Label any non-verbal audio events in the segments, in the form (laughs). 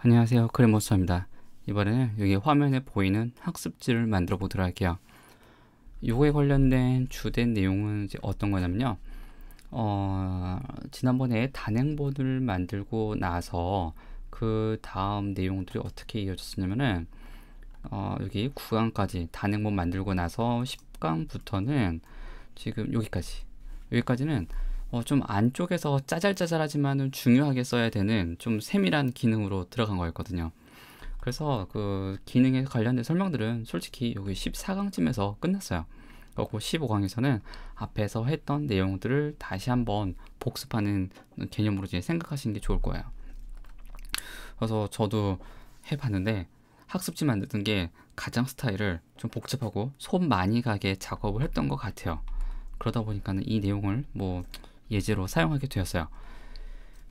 안녕하세요 크레모스입니다 이번에는 여기 화면에 보이는 학습지를 만들어 보도록 할게요 요거에 관련된 주된 내용은 이제 어떤 거냐면요 어, 지난번에 단행본을 만들고 나서 그 다음 내용들이 어떻게 이어졌었냐면은 어, 여기 9강까지 단행본 만들고 나서 10강부터는 지금 여기까지 여기까지는 어, 좀 안쪽에서 짜잘짜잘하지만 중요하게 써야 되는 좀 세밀한 기능으로 들어간 거였거든요. 그래서 그 기능에 관련된 설명들은 솔직히 여기 14강쯤에서 끝났어요. 그리고 15강에서는 앞에서 했던 내용들을 다시 한번 복습하는 개념으로 이제 생각하시는 게 좋을 거예요. 그래서 저도 해봤는데 학습지 만드는 게 가장 스타일을 좀 복잡하고 손 많이 가게 작업을 했던 것 같아요. 그러다 보니까는 이 내용을 뭐 예제로 사용하게 되었어요.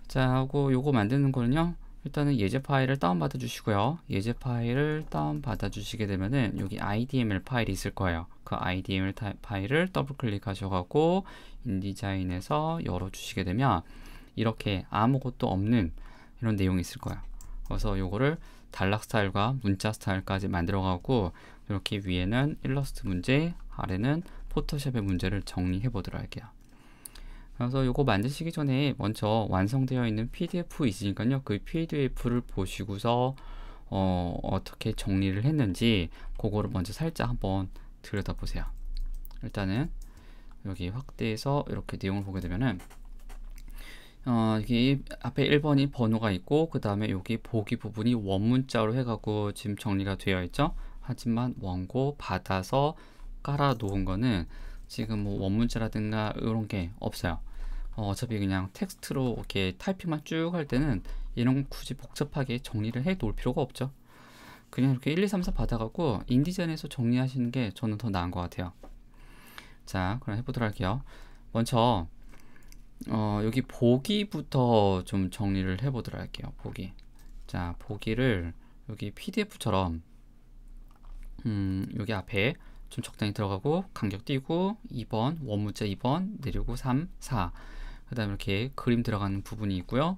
자 하고 요거 만드는 거는요. 일단은 예제 파일을 다운받아 주시고요. 예제 파일을 다운받아 주시게 되면은 여기 IDML 파일이 있을 거예요. 그 IDML 파일을 더블 클릭하셔가고 인디자인에서 열어주시게 되면 이렇게 아무것도 없는 이런 내용이 있을 거예요. 그래서 요거를 단락 스타일과 문자 스타일까지 만들어가고 이렇게 위에는 일러스트 문제, 아래는 포토샵의 문제를 정리해 보도록 할게요. 그래서 이거 만드시기 전에 먼저 완성되어 있는 PDF 있으니까요. 그 PDF를 보시고서 어, 어떻게 정리를 했는지 그거를 먼저 살짝 한번 들여다보세요. 일단은 여기 확대해서 이렇게 내용을 보게 되면은 어, 여기 앞에 1번이 번호가 있고 그 다음에 여기 보기 부분이 원문자로 해가고 지금 정리가 되어 있죠. 하지만 원고 받아서 깔아 놓은 거는 지금 뭐 원문자라든가 이런 게 없어요. 어, 차피 그냥 텍스트로 이렇게 타이핑만 쭉 할 때는 이런 굳이 복잡하게 정리를 해 놓을 필요가 없죠. 그냥 이렇게 1, 2, 3, 4 받아갖고 인디자에서 정리하시는 게 저는 더 나은 것 같아요. 자, 그럼 해보도록 할게요. 먼저 어, 여기 보기부터 좀 정리를 해보도록 할게요. 보기. 자, 보기를 여기 PDF처럼 음, 여기 앞에 좀 적당히 들어가고 간격 띄고 2번 원문자 2번 내리고 3, 4그 다음에 이렇게 그림 들어가는 부분이 있고요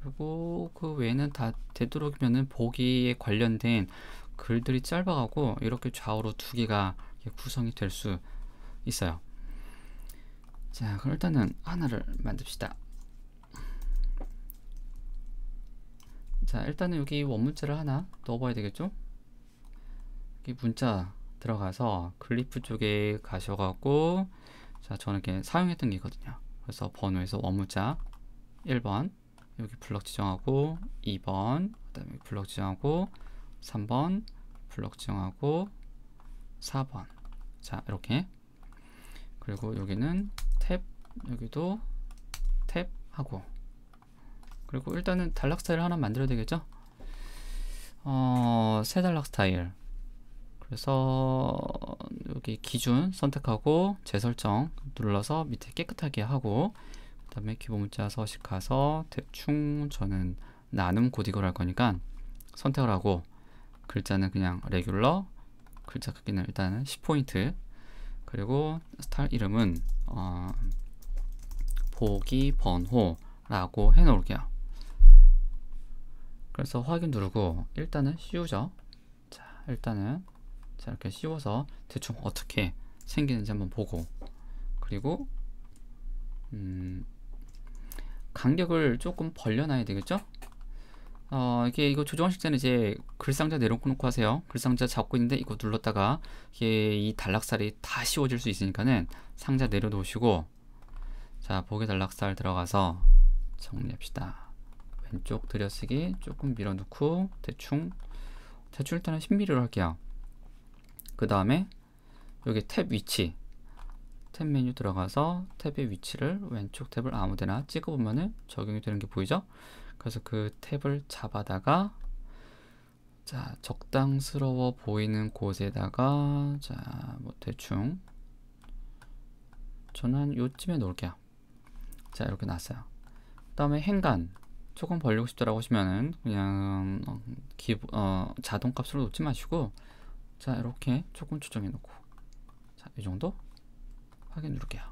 그리고 그 외에는 다 되도록이면은 보기에 관련된 글들이 짧아가고 이렇게 좌우로 두 개가 구성이 될 수 있어요 자 그럼 일단은 하나를 만듭시다 자 일단은 여기 원문자를 하나 넣어봐야 되겠죠 여기 문자 들어가서 글리프 쪽에 가셔갖고 자 저는 이렇게 사용했던 게 있거든요 그래서 번호에서 원무자 1번 여기 블럭 지정하고 2번 그다음에 블럭 지정하고 3번 블럭 지정하고 4번 자 이렇게 그리고 여기는 탭 여기도 탭 하고 그리고 일단은 단락 스타일 하나 만들어야 되겠죠 어, 새 단락 스타일 그래서 여기 기준 선택하고 재설정 눌러서 밑에 깨끗하게 하고 그 다음에 기본문자 서식 가서 대충 저는 나눔 고딕을할 거니까 선택을 하고 글자는 그냥 레귤러 글자 크기는 일단은 10포인트 그리고 스타일 이름은 어, 보기 번호라고 해 놓을게요 그래서 확인 누르고 일단은 씌우죠 자 일단은 자 이렇게 씌워서 대충 어떻게 생기는지 한번 보고 그리고 음 간격을 조금 벌려놔야 되겠죠? 어, 이게 이거 조정하실 때는 이제 글상자 내려놓고 하세요. 글상자 잡고 있는데 이거 눌렀다가 이게 이 단락살이 다 씌워질 수 있으니까는 상자 내려놓으시고 자 보기 단락살 들어가서 정리합시다. 왼쪽 들여쓰기 조금 밀어넣고 대충 대충 일단은 10mm로 할게요. 그 다음에 여기 탭 위치 탭 메뉴 들어가서 탭의 위치를 왼쪽 탭을 아무데나 찍어보면은 적용이 되는 게 보이죠? 그래서 그 탭을 잡아다가 자 적당스러워 보이는 곳에다가 자 뭐 대충 저는 요쯤에 놓을게요. 자 이렇게 놨어요. 그 다음에 행간 조금 벌리고 싶다라고 하시면은 그냥 기 어, 어 자동값으로 놓지 마시고 자 이렇게 조금 조정해 놓고 자이 정도 확인 누를게요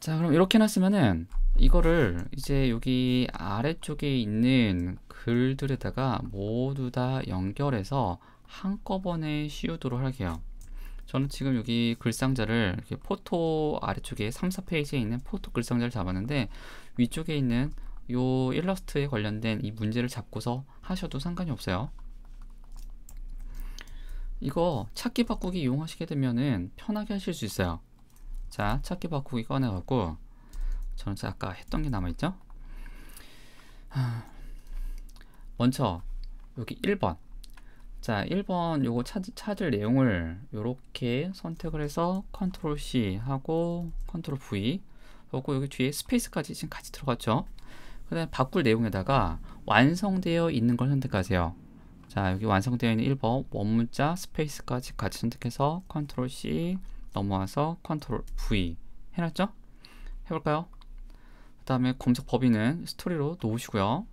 자 그럼 이렇게 놨으면은 이거를 이제 여기 아래쪽에 있는 글들에다가 모두 다 연결해서 한꺼번에 씌우도록 할게요 저는 지금 여기 글상자를 이렇게 포토 아래쪽에 3, 4페이지에 있는 포토 글상자를 잡았는데 위쪽에 있는 요 일러스트에 관련된 이 문제를 잡고서 하셔도 상관이 없어요 이거 찾기 바꾸기 이용하시게 되면은 편하게 하실 수 있어요 자 찾기 바꾸기 꺼내 갖고 저는 아까 했던 게 남아 있죠 먼저 여기 1번 자 1번 요거 찾, 찾을 내용을 요렇게 선택을 해서 컨트롤 C 하고 컨트롤 V 그리고 여기 뒤에 스페이스까지 지금 같이 들어갔죠 그 다음에 바꿀 내용에다가 완성되어 있는 걸 선택하세요 자 여기 완성되어 있는 1번 원문자 스페이스까지 같이 선택해서 컨트롤 C 넘어와서 컨트롤 V 해놨죠? 해볼까요? 그 다음에 검색 범위는 스토리로 놓으시고요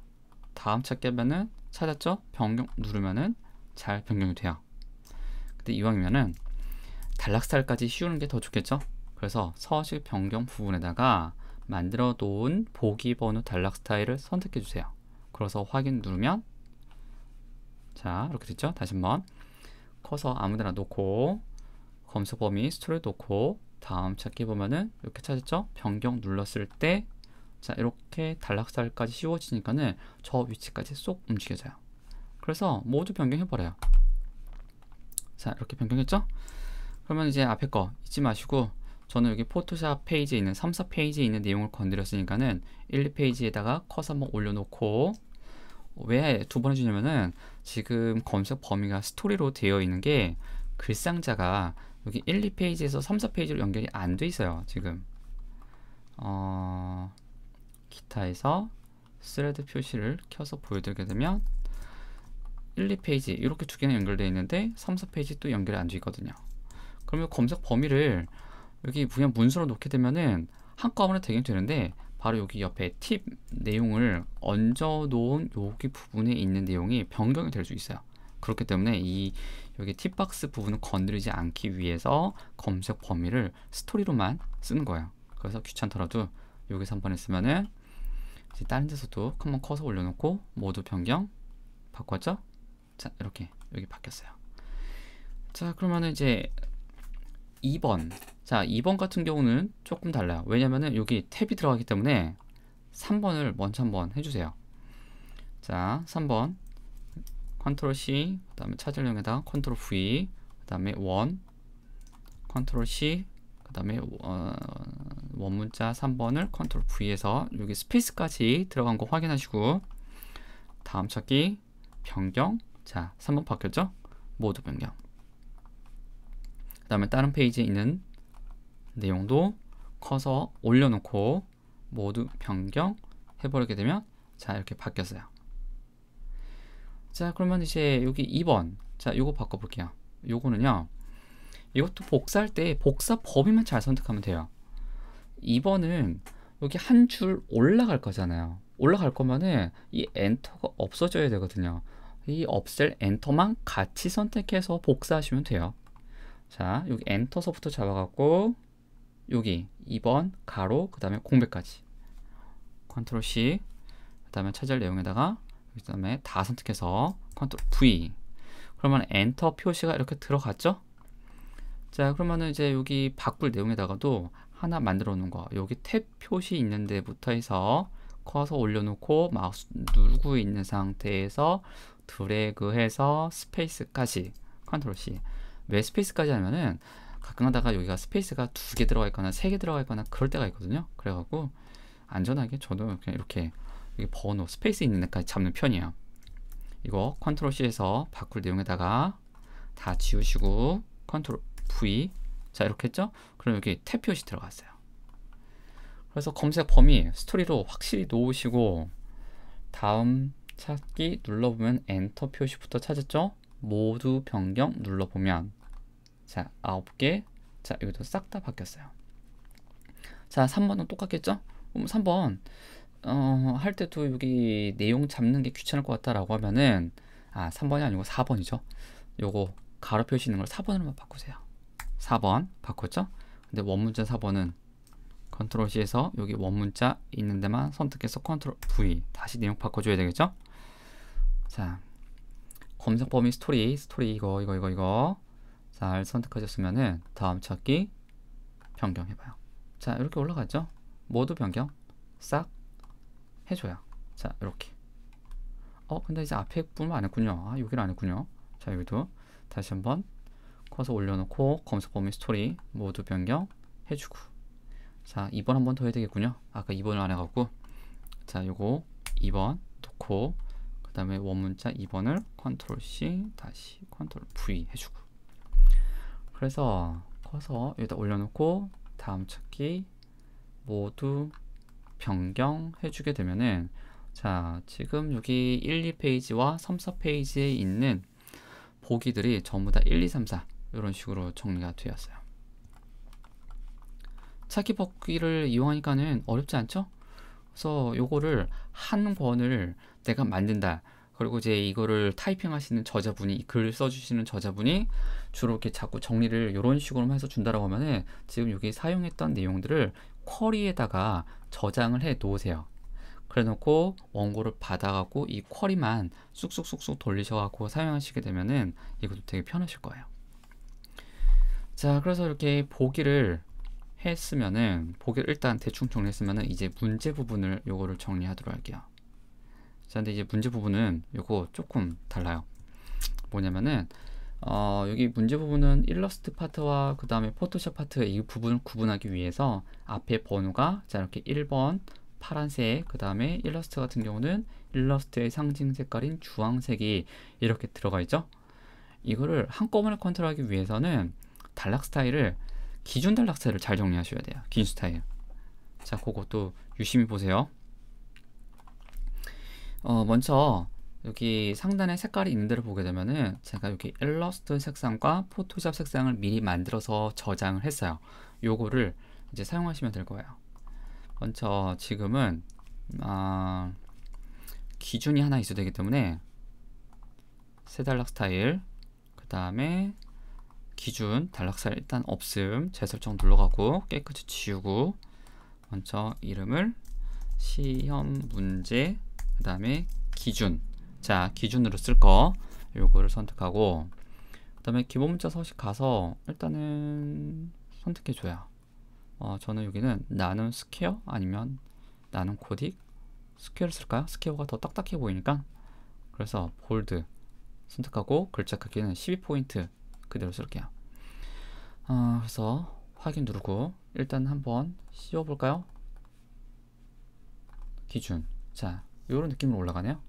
다음 찾기면은 하 찾았죠? 변경 누르면은 잘 변경이 돼요 근데 이왕이면은 단락스타일까지 씌우는 게 더 좋겠죠? 그래서 서식 변경 부분에다가 만들어 놓은 보기 번호 단락 스타일을 선택해 주세요. 그래서 확인 누르면 자 이렇게 됐죠? 다시 한번 커서 아무데나 놓고 검수 범위 스토리 놓고 다음 찾기 보면은 이렇게 찾았죠? 변경 눌렀을 때 자 이렇게 단락살까지 씌워지니까는 저 위치까지 쏙 움직여져요. 그래서 모두 변경해버려요. 자 이렇게 변경했죠? 그러면 이제 앞에 거 잊지 마시고 저는 여기 포토샵 페이지에 있는 3, 4페이지에 있는 내용을 건드렸으니까는 1, 2페이지에다가 커서 한번 올려놓고 왜두번 해주냐면은 지금 검색 범위가 스토리로 되어 있는 게 글상자가 여기 1, 2페이지에서 3, 4페이지로 연결이 안 돼 있어요. 지금 어, 기타에서 스레드 표시를 켜서 보여드리게 되면 1, 2페이지 이렇게 두 개는 연결되어 있는데 3, 4페이지 또 연결이 안 돼 있거든요. 그러면 검색 범위를 여기 그냥 문서로 놓게 되면은 한꺼번에 되긴 되는데 바로 여기 옆에 팁 내용을 얹어 놓은 여기 부분에 있는 내용이 변경이 될 수 있어요. 그렇기 때문에 이 여기 팁박스 부분을 건드리지 않기 위해서 검색 범위를 스토리로만 쓰는 거예요. 그래서 귀찮더라도 여기서 한번 했으면은 이제 다른 데서도 한번 커서 올려놓고 모두 변경 바꿨죠? 자 이렇게 여기 바뀌었어요. 자 그러면 이제 2번 자 2번 같은 경우는 조금 달라요 왜냐면은 여기 탭이 들어가기 때문에 3번을 먼저 한번 해주세요 자 3번 컨트롤 C 그 다음에 찾을령에다 컨트롤 V 그 다음에 원 컨트롤 C 그 다음에 어, 원문자 3번을 컨트롤 V에서 여기 스페이스까지 들어간 거 확인하시고 다음 찾기 변경 자 3번 바뀌었죠? 모두 변경 다음에 다른 페이지에 있는 내용도 커서 올려놓고 모두 변경 해버리게 되면 자 이렇게 바뀌었어요 자 그러면 이제 여기 2번 자 요거 바꿔볼게요 요거는요 이것도 복사할 때 복사 범위만 잘 선택하면 돼요 2번은 여기 한 줄 올라갈 거잖아요 올라갈 거면은 이 엔터가 없어져야 되거든요 이 없앨 엔터만 같이 선택해서 복사하시면 돼요 자, 여기 엔터 소프트 잡아갖고 여기 2번 가로 그 다음에 공백까지 컨트롤 C 그 다음에 찾을 내용에다가 그 다음에 다 선택해서 컨트롤 V 그러면 엔터 표시가 이렇게 들어갔죠? 자그러면 이제 여기 바꿀 내용에다가도 하나 만들어 놓은 거 여기 탭 표시 있는 데부터 해서 커서 올려놓고 마우스 누르고 있는 상태에서 드래그해서 스페이스까지 컨트롤 C 왜 스페이스까지 하면은 가끔 하다가 여기가 스페이스가 두 개 들어가 있거나 세 개 들어가 있거나 그럴 때가 있거든요. 그래갖고 안전하게 저도 그냥 이렇게 여기 번호 스페이스 있는 데까지 잡는 편이에요. 이거 컨트롤 C에서 바꿀 내용에다가 다 지우시고 컨트롤 V 자 이렇게 했죠? 그럼 여기 탭 표시 들어갔어요. 그래서 검색 범위 스토리로 확실히 놓으시고 다음 찾기 눌러보면 엔터 표시부터 찾았죠? 모두 변경 눌러보면 자 9개 자 여기도 싹 다 바뀌었어요 자 3번은 똑같겠죠? 그럼 3번 어, 할 때도 여기 내용 잡는 게 귀찮을 것 같다라고 하면은 아 3번이 아니고 4번이죠 요거 가로 표시 있는 걸 4번으로만 바꾸세요 4번 바꿨죠? 근데 원문자 4번은 컨트롤 C에서 여기 원문자 있는 데만 선택해서 컨트롤 V 다시 내용 바꿔줘야 되겠죠? 자 검색 범위 스토리 스토리 이거 이거 이거 이거 잘 선택하셨으면은 다음 찾기 변경 해봐요 자 이렇게 올라가죠 모두 변경 싹 해줘요 자 이렇게 어 근데 이제 앞에 뿐만 안 했군요 아 여기를 안 했군요 자 여기도 다시 한번 커서 올려놓고 검색 범위 스토리 모두 변경 해주고 자 2번 한 번 더 해야 되겠군요 아까 2번을 안 해갖고 자 요거 2번 놓고 그 다음에 원문자 2번을 컨트롤 C 다시 컨트롤 V 해주고 그래서 커서 여기다 올려놓고 다음 찾기 모두 변경해주게 되면은 자 지금 여기 1, 2페이지와 3, 4페이지에 있는 보기들이 전부 다 1, 2, 3, 4 이런 식으로 정리가 되었어요. 찾기 벗기를 이용하니까는 어렵지 않죠? 그래서 요거를 한 권을 내가 만든다. 그리고 이제 이거를 타이핑 하시는 저자분이 글 써주시는 저자분이 주로 이렇게 자꾸 정리를 이런 식으로 해서 준다라고 하면은 지금 여기 사용했던 내용들을 쿼리에다가 저장을 해 놓으세요. 그래 놓고 원고를 받아갖고 이 쿼리만 쑥쑥쑥쑥 돌리셔갖고 사용하시게 되면은 이것도 되게 편하실 거예요. 자 그래서 이렇게 보기를 했으면은 보기 일단 대충 정리했으면은 이제 문제 부분을 요거를 정리하도록 할게요. 자, 근데 이제 문제 부분은 요거 조금 달라요. 뭐냐면은 어, 여기 문제 부분은 일러스트 파트와 그 다음에 포토샵 파트 이 부분을 구분하기 위해서 앞에 번호가 자 이렇게 1번 파란색 그 다음에 일러스트 같은 경우는 일러스트의 상징 색깔인 주황색이 이렇게 들어가 있죠 이거를 한꺼번에 컨트롤하기 위해서는 단락 스타일을 기준 단락사를 잘 정리하셔야 돼요. 긴 스타일. 자, 그것도 유심히 보세요. 어, 먼저 여기 상단에 색깔이 있는 데를 보게 되면은 제가 여기 일러스트 색상과 포토샵 색상을 미리 만들어서 저장을 했어요. 요거를 이제 사용하시면 될 거예요. 먼저 지금은 아, 기준이 하나 있어야 되기 때문에 세달락 스타일 그 다음에 기준 단락살 일단 없음 재설정 눌러가고 깨끗이 지우고 먼저 이름을 시험 문제 그 다음에 기준 자 기준으로 쓸 거 요거를 선택하고 그 다음에 기본 문자 서식 가서 일단은 선택해줘야 어, 저는 여기는 나눔 스퀘어 아니면 나눔 코딕 스퀘어를 쓸까요? 스퀘어가 더 딱딱해 보이니까 그래서 볼드 선택하고 글자 크기는 12포인트 그대로 쓸게요. 어, 그래서 확인 누르고 일단 한번 씌워볼까요? 기준 자 이런 느낌으로 올라가네요.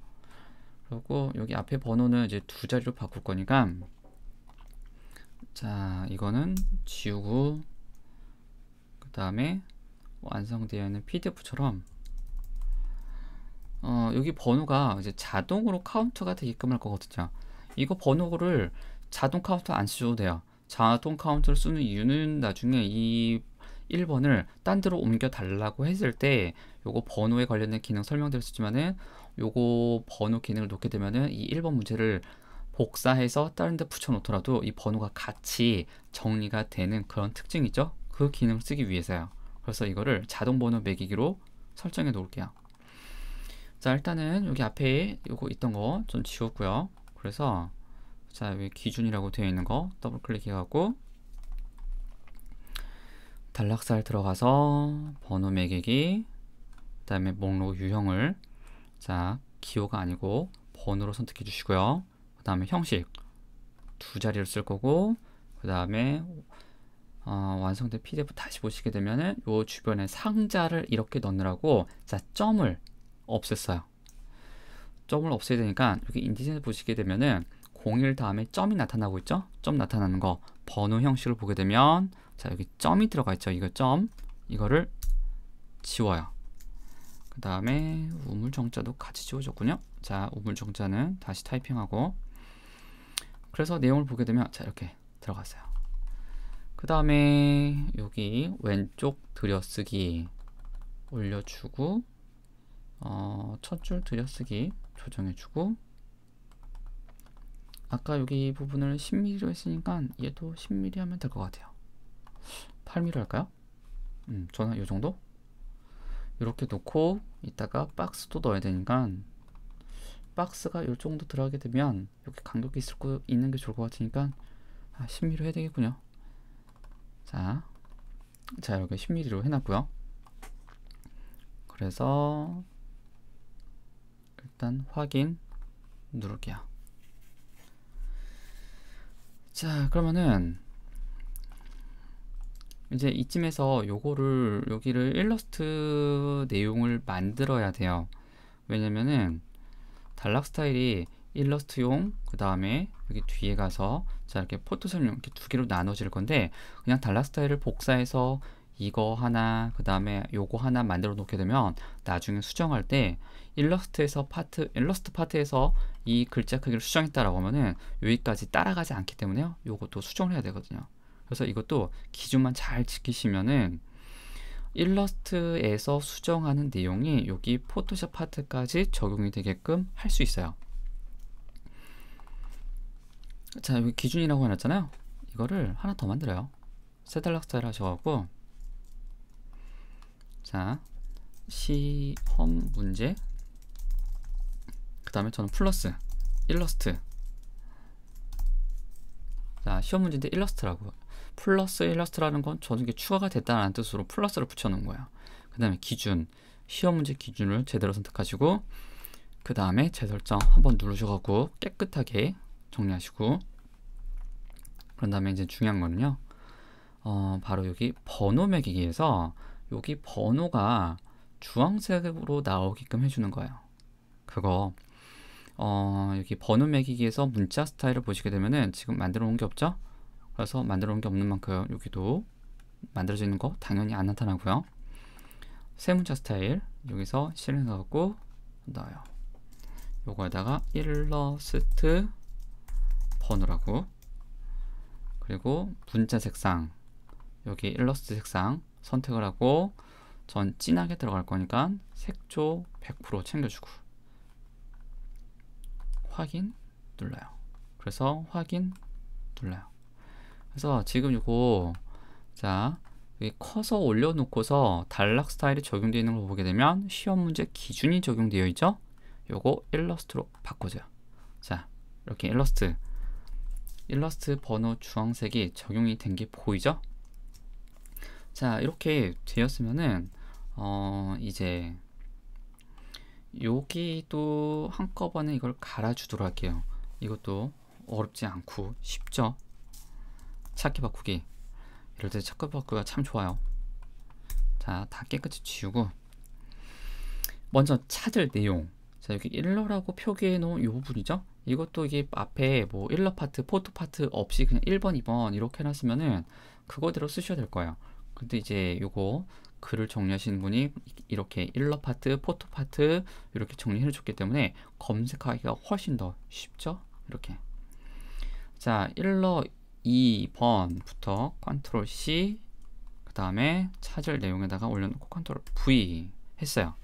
그리고 여기 앞에 번호는 이제 두 자리로 바꿀 거니까 자 이거는 지우고 그 다음에 완성되어 있는 PDF처럼 어, 여기 번호가 이제 자동으로 카운트가 되게끔 할 거거든요. 이거 번호를 자동 카운터 안 쓰셔도 돼요. 자동 카운터를 쓰는 이유는 나중에 이 1번을 딴 데로 옮겨 달라고 했을 때 요거 번호에 관련된 기능 설명드렸지만은 요거 번호 기능을 놓게 되면은 이 1번 문제를 복사해서 다른 데 붙여 놓더라도 이 번호가 같이 정리가 되는 그런 특징이죠. 그 기능을 쓰기 위해서요. 그래서 이거를 자동 번호 매기기로 설정해 놓을게요. 자, 일단은 여기 앞에 요거 있던 거 좀 지웠고요. 그래서 자 여기 기준이라고 되어 있는 거 더블 클릭해갖고 단락살 들어가서 번호 매개기그 다음에 목록 유형을 자 기호가 아니고 번호로 선택해 주시고요 그 다음에 형식 두 자리를 쓸 거고 그 다음에 어, 완성된 PDF 다시 보시게 되면은 요 주변에 상자를 이렇게 넣느라고 자 점을 없앴어요 점을 없애야 되니까 여기 인디젠 보시게 되면은 01 다음에 점이 나타나고 있죠? 점 나타나는 거 번호 형식을 보게 되면 자 여기 점이 들어가 있죠? 이거 점 이거를 지워요. 그 다음에 우물정자도 같이 지워졌군요. 자 우물정자는 다시 타이핑하고 그래서 내용을 보게 되면 자 이렇게 들어갔어요. 그 다음에 여기 왼쪽 들여쓰기 올려주고 어, 첫 줄 들여쓰기 조정해주고 아까 여기 부분을 10mm로 했으니까 얘도 10mm 하면 될 것 같아요 8mm 로 할까요? 음, 저는 이 정도? 이렇게 놓고 이따가 박스도 넣어야 되니까 박스가 이 정도 들어가게 되면 이렇게 간격이 있을 거, 있는 게 좋을 것 같으니까 아, 10mm로 해야 되겠군요 자, 자 이렇게 10mm로 해놨고요 그래서 일단 확인 누를게요 자 그러면은 이제 이쯤에서 요거를 여기를 일러스트 내용을 만들어야 돼요 왜냐면은 단락 스타일이 일러스트용 그 다음에 여기 뒤에 가서 자 이렇게 포토샵용 이렇게 두 개로 나눠질 건데 그냥 단락 스타일을 복사해서 이거 하나 그 다음에 요거 하나 만들어 놓게 되면 나중에 수정할 때 일러스트에서 파트 일러스트 파트에서 이 글자 크기를 수정했다라고 하면은 여기까지 따라가지 않기 때문에요 요것도 수정을 해야 되거든요 그래서 이것도 기준만 잘 지키시면은 일러스트에서 수정하는 내용이 여기 포토샵 파트까지 적용이 되게끔 할 수 있어요 자 여기 기준이라고 해놨잖아요 이거를 하나 더 만들어요 세달락 스타일 하셔가지고 자, 시험 문제 그 다음에 저는 플러스 일러스트 자, 시험 문제인데 일러스트라고 플러스 일러스트라는 건 저는 게 추가가 됐다는 뜻으로 플러스를 붙여놓은 거예요. 그 다음에 기준, 시험 문제 기준을 제대로 선택하시고 그 다음에 재설정 한번 누르셔가고 깨끗하게 정리하시고 그런 다음에 이제 중요한 거는요. 어, 바로 여기 번호 매기기에서 여기 번호가 주황색으로 나오게끔 해주는 거예요. 그거 어, 여기 번호 매기기에서 문자 스타일을 보시게 되면은 지금 만들어 놓은 게 없죠? 그래서 만들어 놓은 게 없는 만큼 여기도 만들어지는 거 당연히 안 나타나고요. 세 문자 스타일 여기서 실행해 갖고 넣어요. 요거에다가 일러스트 번호라고 그리고 문자 색상 여기 일러스트 색상 선택을 하고 전 진하게 들어갈 거니까 색조 100% 챙겨주고 확인 눌러요. 그래서 확인 눌러요. 그래서 지금 이거 자 여기 커서 올려놓고서 단락 스타일이 적용되어 있는 걸 보게 되면 시험 문제 기준이 적용되어 있죠? 요거 일러스트로 바꿔줘요. 자, 이렇게 일러스트 일러스트 번호 주황색이 적용이 된 게 보이죠? 자 이렇게 되었으면은 어 이제 여기도 한꺼번에 이걸 갈아주도록 할게요 이것도 어렵지 않고 쉽죠 찾기 바꾸기 이럴 때 찾기 바꾸기가 참 좋아요 자 다 깨끗이 지우고 먼저 찾을 내용 자 여기 일러라고 표기해 놓은 이 부분이죠 이것도 이게 앞에 뭐 일러 파트 포토 파트 없이 그냥 1번 2번 이렇게 해놨으면은 그거대로 쓰셔야 될 거예요 근데 이제 요거 글을 정리하시는 분이 이렇게 일러 파트, 포토 파트 이렇게 정리해 줬기 때문에 검색하기가 훨씬 더 쉽죠? 이렇게. 자, 일러 2번부터 컨트롤 C 그 다음에 찾을 내용에다가 올려놓고 컨트롤 V 했어요.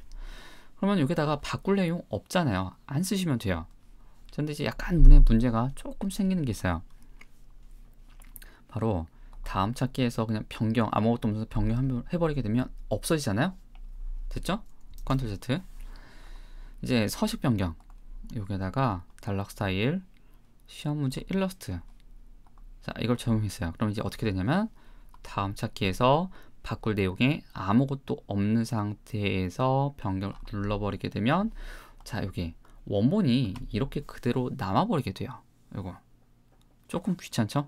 그러면 여기다가 바꿀 내용 없잖아요. 안 쓰시면 돼요. 그런데 이제 약간 문의 문제가 조금 생기는 게 있어요. 바로 다음 찾기에서 그냥 변경 아무것도 없어서 변경 해버리게 되면 없어지잖아요 됐죠? 컨트롤 Z 이제 서식 변경 여기에다가 단락 스타일 시험 문제 일러스트 자 이걸 적용했어요 그럼 이제 어떻게 되냐면 다음 찾기에서 바꿀 내용에 아무것도 없는 상태에서 변경 눌러버리게 되면 자 여기 원본이 이렇게 그대로 남아버리게 돼요 이거 조금 귀찮죠?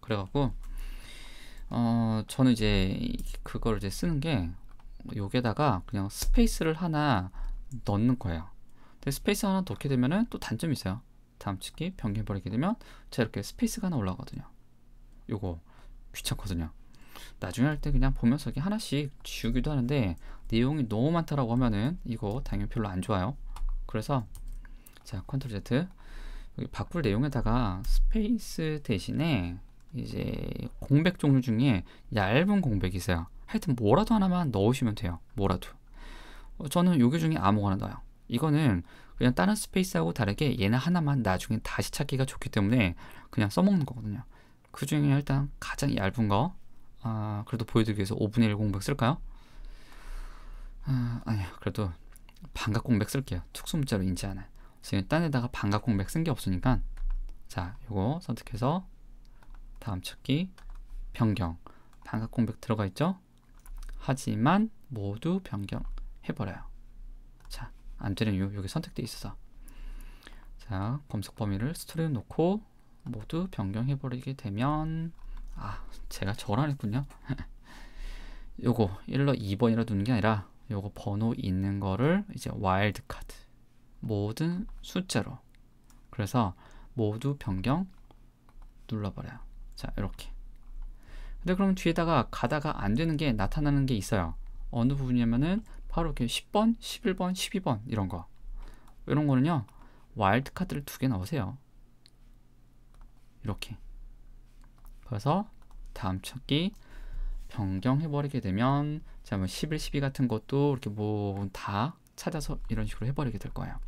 그래갖고 어, 저는 이제 그걸 이제 쓰는 게 여기에다가 그냥 스페이스를 하나 넣는 거예요. 근데 스페이스 하나 넣게 되면은 또 단점이 있어요. 다음치기 변경해버리게 되면 제가 이렇게 스페이스가 하나 올라가거든요. 요거 귀찮거든요. 나중에 할 때 그냥 보면서 이렇게 하나씩 지우기도 하는데 내용이 너무 많다라고 하면은 이거 당연히 별로 안 좋아요. 그래서 자 컨트롤 Z 여기 바꿀 내용에다가 스페이스 대신에 이제 공백 종류 중에 얇은 공백이 있어요. 하여튼 뭐라도 하나만 넣으시면 돼요. 뭐라도. 어, 저는 요게 중에 아무거나 넣어요. 이거는 그냥 다른 스페이스하고 다르게 얘는 하나만 나중에 다시 찾기가 좋기 때문에 그냥 써먹는 거거든요. 그 중에 일단 가장 얇은 거, 아, 그래도 보여드리기 위해서 5분의 1 공백 쓸까요? 아, 아니야. 그래도 반각 공백 쓸게요. 특수 문자로 인지 않아 지금 딴 데다가 반각 공백 쓴 게 없으니까 자, 요거 선택해서 다음 찾기 변경 반사 공백 들어가 있죠? 하지만 모두 변경해버려요. 자, 안되는 이유 여기 선택되어 있어서 자, 검색 범위를 스토리에 놓고 모두 변경해버리게 되면 아, 제가 저랑 했군요. (laughs) 요거 1로 2번이라 두는 게 아니라 요거 번호 있는 거를 이제 와일드카드 모든 숫자로 그래서 모두 변경 눌러버려요. 자 이렇게 근데 그럼 뒤에다가 가다가 안 되는 게 나타나는 게 있어요 어느 부분이냐면은 바로 이렇게 10번, 11번, 12번 이런 거 이런 거는요 와일드카드를 두 개 넣으세요 이렇게 그래서 다음 찾기 변경해버리게 되면 자, 뭐 11, 12 같은 것도 이렇게 뭐 다 찾아서 이런 식으로 해버리게 될 거예요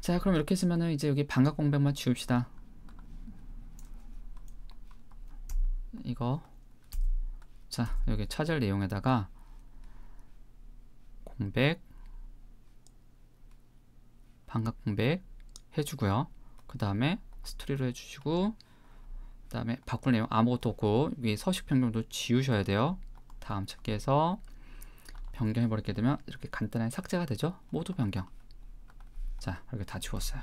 자 그럼 이렇게 쓰면은 이제 여기 반각 공백만 지웁시다 해서 자 여기 찾을 내용에다가 공백 반각 공백 해주고요 그 다음에 스토리로 해주시고 그 다음에 바꿀 내용 아무것도 없고 위기 서식 변경도 지우셔야 돼요 다음 찾기에서 변경해 버리게 되면 이렇게 간단하게 삭제가 되죠 모두 변경 자 이렇게 다 지웠어요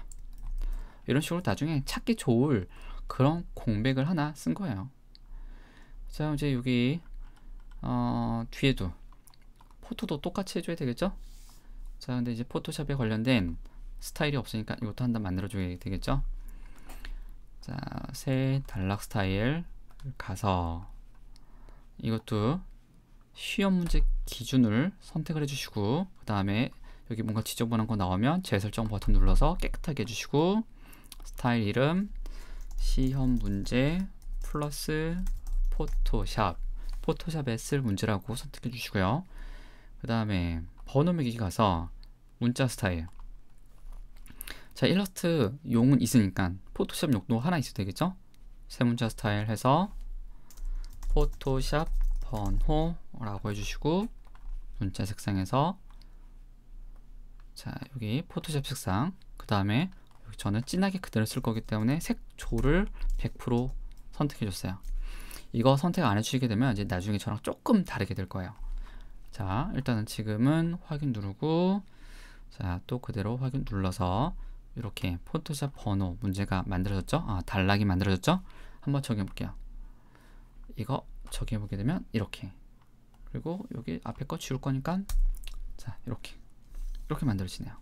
이런 식으로 나중에 찾기 좋을 그런 공백을 하나 쓴 거예요 자 이제 여기 어, 뒤에도 포토도 똑같이 해줘야 되겠죠? 자 근데 이제 포토샵에 관련된 스타일이 없으니까 이것도 한단 만들어줘야 되겠죠? 자새 단락 스타일 가서 이것도 시험 문제 기준을 선택을 해주시고 그 다음에 여기 뭔가 지저분한 거 나오면 재설정 버튼 눌러서 깨끗하게 해주시고 스타일 이름 시험 문제 플러스 포토샵 포토샵에 쓸 문제라고 선택해 주시고요 그 다음에 번호 매기 가서 문자 스타일 자 일러스트 용은 있으니까 포토샵 용도 하나 있어도 되겠죠 세 문자 스타일 해서 포토샵 번호라고 해주시고 문자 색상에서 자 여기 포토샵 색상 그 다음에 저는 진하게 그대로 쓸 거기 때문에 색조를 100% 선택해 줬어요 이거 선택 안 해주시게 되면 이제 나중에 저랑 조금 다르게 될 거예요. 자, 일단은 지금은 확인 누르고 자, 또 그대로 확인 눌러서 이렇게 포토샵 번호 문제가 만들어졌죠? 아, 단락이 만들어졌죠? 한번 적용해 볼게요. 이거 적용해 보게 되면 이렇게 그리고 여기 앞에 거 지울 거니까 자, 이렇게 이렇게 만들어지네요.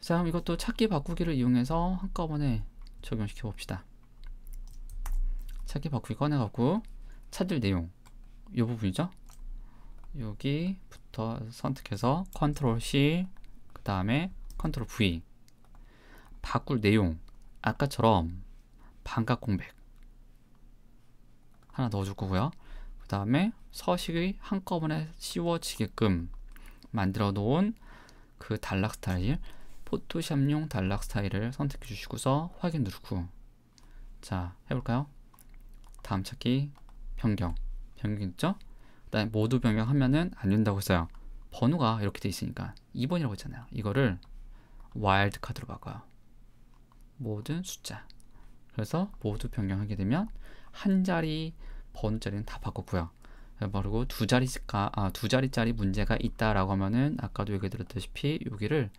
자, 그럼 이것도 찾기 바꾸기를 이용해서 한꺼번에 적용시켜 봅시다. 찾기 버꾸기 꺼내갖고 찾을 내용 이 부분이죠 여기부터 선택해서 컨트롤 C 그 다음에 컨트롤 V 바꿀 내용 아까처럼 반값 공백 하나 넣어줄 거고요 그 다음에 서식이 한꺼번에 씌워지게끔 만들어 놓은 그 단락 스타일 포토샵용 단락 스타일을 선택해 주시고서 확인 누르고 자 해볼까요 다음 찾기 변경 변경 있죠? 그다음 모두 변경하면은 안 된다고 했어요. 번호가 이렇게 돼 있으니까 2번이라고 했잖아요. 이거를 와일드 카드로 바꿔요. 모든 숫자. 그래서 모두 변경하게 되면 한 자리 번호 자리는 다 바꿨고요. 그리고 두 자리가 아, 두 자리짜리 문제가 있다라고 하면은 아까도 얘기 드렸다시피 여기를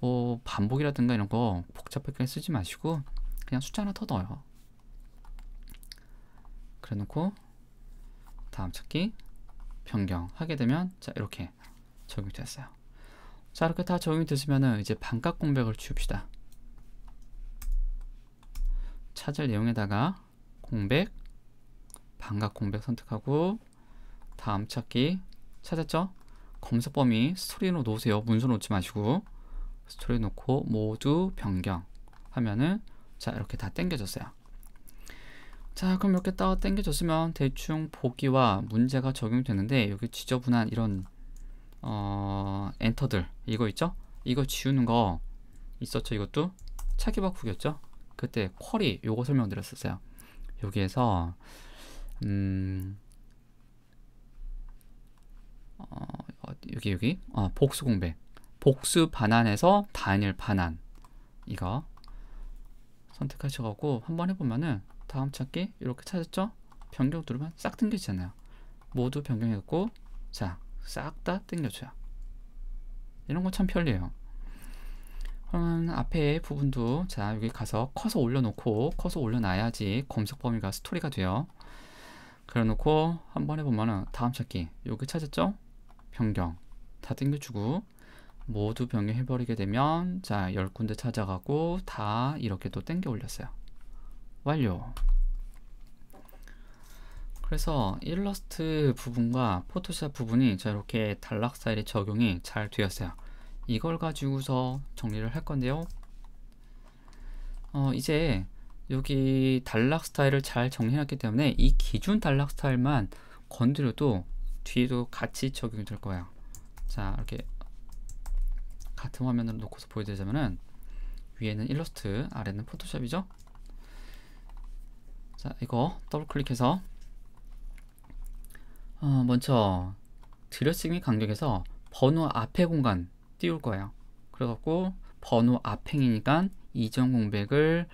뭐 반복이라든가 이런 거 복잡하게 쓰지 마시고 그냥 숫자 하나 더 넣어요. 그래 놓고 다음 찾기 변경 하게 되면 자 이렇게 적용이 됐어요 자 이렇게 다 적용이 됐으면은 이제 반값 공백을 치웁시다 찾을 내용에다가 공백 반값 공백 선택하고 다음 찾기 찾았죠? 검색 범위 스토리로 놓으세요 문서 놓지 마시고 스토리 놓고 모두 변경 하면은 자 이렇게 다 땡겨졌어요 자 그럼 이렇게 따 당겨줬으면 대충 보기와 문제가 적용되는데 이 여기 지저분한 이런 어, 엔터들 이거 있죠? 이거 지우는 거 있었죠 이것도? 차기 바꾸기였죠? 그때 쿼리 요거 설명드렸었어요 여기에서 음, 어, 여기 여기 어, 복수 공백 복수 반환에서 단일 반환 이거 선택하셔가고 한번 해보면은 다음 찾기 이렇게 찾았죠? 변경 누르면 싹 땡겨지잖아요. 모두 변경해갖고 자, 싹 다 땡겨줘요. 이런 거 참 편리해요. 그러면 앞에 부분도 자 여기 가서 커서 올려놓고 커서 올려놔야지 검색 범위가 스토리가 돼요. 그래놓고 한번 해보면은 다음 찾기 여기 찾았죠? 변경 다 땡겨주고 모두 변경해버리게 되면 자 10군데 찾아가고 다 이렇게 또 땡겨 올렸어요. 완료 그래서 일러스트 부분과 포토샵 부분이 저렇게 단락 스타일에 적용이 잘 되었어요 이걸 가지고서 정리를 할 건데요 어, 이제 여기 단락 스타일을 잘 정리해놨기 때문에 이 기준 단락 스타일만 건드려도 뒤에도 같이 적용이 될 거예요 자 이렇게 같은 화면으로 놓고서 보여드리자면은 위에는 일러스트 아래는 포토샵이죠 자 이거 더블 클릭해서 어, 먼저 드레싱이 간격에서 번호 앞에 공간 띄울 거예요 그래갖고 번호 앞행이니까 이전 공백을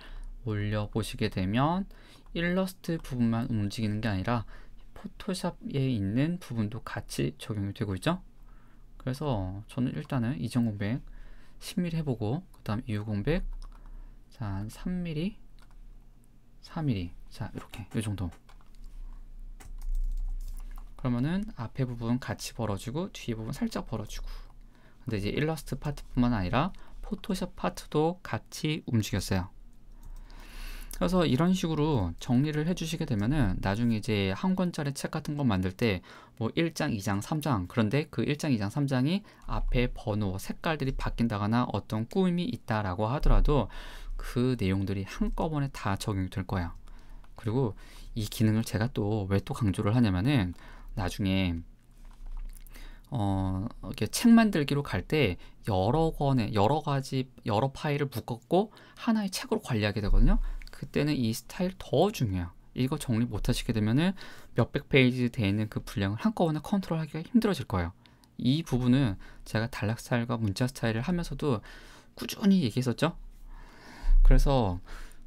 올려 보시게 되면 일러스트 부분만 움직이는 게 아니라 포토샵에 있는 부분도 같이 적용이 되고 있죠 그래서 저는 일단은 이전 공백 10mm 해보고 그 다음 이후 공백 자 3mm 4mm 자 이렇게 이 정도 그러면은 앞에 부분 같이 벌어주고 뒤 부분 살짝 벌어주고 근데 이제 일러스트 파트뿐만 아니라 포토샵 파트도 같이 움직였어요 그래서 이런 식으로 정리를 해주시게 되면은 나중에 이제 한 권짜리 책 같은 거 만들 때 뭐 1장, 2장, 3장 그런데 그 1장, 2장, 3장이 앞에 번호, 색깔들이 바뀐다거나 어떤 꾸밈이 있다라고 하더라도 그 내용들이 한꺼번에 다 적용이 될 거예요. 그리고 이 기능을 제가 또 왜 또 강조를 하냐면은 나중에 어, 이렇게 책 만들기로 갈 때 여러 권의 여러 가지 여러 파일을 묶었고 하나의 책으로 관리하게 되거든요. 그때는 이 스타일 더 중요해요. 이거 정리 못 하시게 되면은 몇백 페이지 되는 그 분량을 한꺼번에 컨트롤하기가 힘들어질 거예요. 이 부분은 제가 단락 스타일과 문자 스타일을 하면서도 꾸준히 얘기했었죠. 그래서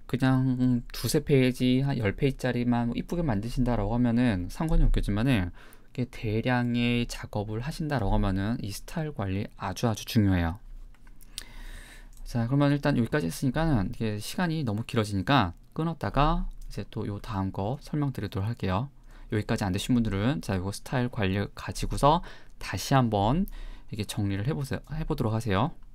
그냥 두세 페이지, 한 열페이지짜리만 뭐 이쁘게 만드신다라고 하면은 상관이 없겠지만은 이게 대량의 작업을 하신다라고 하면은 이 스타일 관리 아주 아주 중요해요. 자, 그러면 일단 여기까지 했으니까는 이게 시간이 너무 길어지니까 끊었다가 이제 또 요 다음 거 설명드리도록 할게요. 여기까지 안 되신 분들은 자, 이거 스타일 관리 가지고서 다시 한번 이게 정리를 해보세요. 해보도록 하세요.